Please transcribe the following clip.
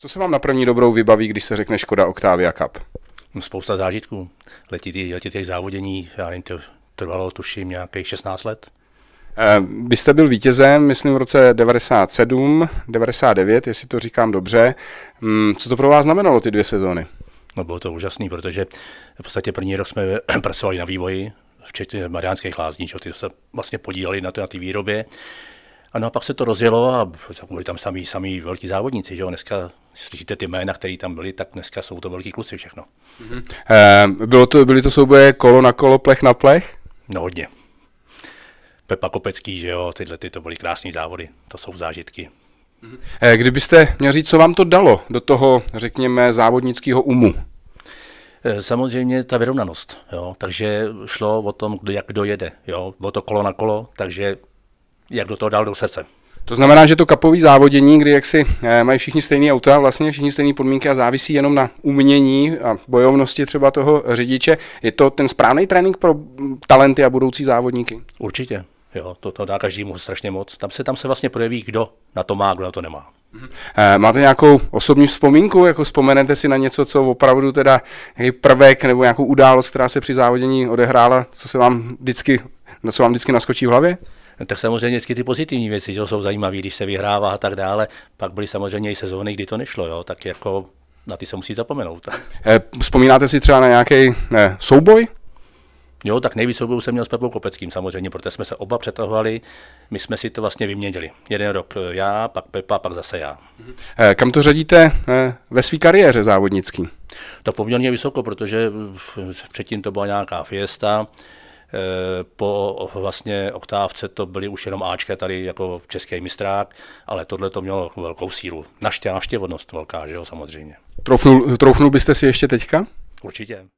Co se vám na první dobrou vybaví, když se řekne Škoda Octavia Cup? No, spousta zážitků. Letitý, ty závodění, já nevím, to trvalo tuším nějakých 16 let. Eh, vy jste byl vítězem, myslím, v roce 97, 99, jestli to říkám dobře. Mm, co to pro vás znamenalo, ty dvě sezóny? No bylo to úžasné, protože v podstatě první rok jsme pracovali na vývoji, včetně mariánských lázní, že ty se vlastně podíleli na té na výrobě. A no a pak se to rozjelo a byli tam samý, samý velký závodníci, že jo, dneska slyšíte ty jména, které tam byly, tak dneska jsou to velký kluci všechno. Mm-hmm. E, bylo to, byly to souboje kolo na kolo, plech na plech? No hodně. Pepa Kopecký, že jo, tyhle ty to byly krásné závody, to jsou zážitky. Mm-hmm. E, kdybyste měl říct, co vám to dalo do toho, řekněme, závodnického umu? Eh, samozřejmě ta vyrovnanost, jo? takže šlo o tom, kdo, jak kdo jede, jo? bylo to kolo na kolo, takže jak do toho dal do srdce. To znamená, že to kapový závodění, kdy si eh, mají všichni stejné auta, vlastně všichni stejné podmínky a závisí jenom na umění a bojovnosti třeba toho řidiče, je to ten správný trénink pro mm, talenty a budoucí závodníky? Určitě. Jo, to, to dá každému strašně moc. Tam se, tam se vlastně projeví, kdo na to má, kdo na to nemá. Eh, máte nějakou osobní vzpomínku, jako vzpomenete si na něco, co opravdu teda nějaký prvek nebo nějakou událost, která se při závodění odehrála, co se vám vždycky, co vám vždycky naskočí v hlavě? tak samozřejmě vždycky ty pozitivní věci že jsou zajímavé, když se vyhrává a tak dále. Pak byly samozřejmě i sezóny, kdy to nešlo, jo? tak jako na ty se musí zapomenout. Eh, vzpomínáte si třeba na nějaký ne, eh, souboj? Jo, tak nejvíc soubojů jsem měl s Pepou Kopeckým samozřejmě, protože jsme se oba přetahovali, my jsme si to vlastně vyměnili. Jeden rok eh, já, pak Pepa, pak zase já. Kam to řadíte ve své kariéře závodnický? To poměrně vysoko, protože předtím to byla nějaká fiesta, Eh, po vlastně oktávce to byly už jenom Ačka tady jako český mistrák, ale tohle to mělo velkou sílu. Naště, naštěvodnost velká, že jo, samozřejmě. Troufnul, troufnul byste si ještě teďka? Určitě.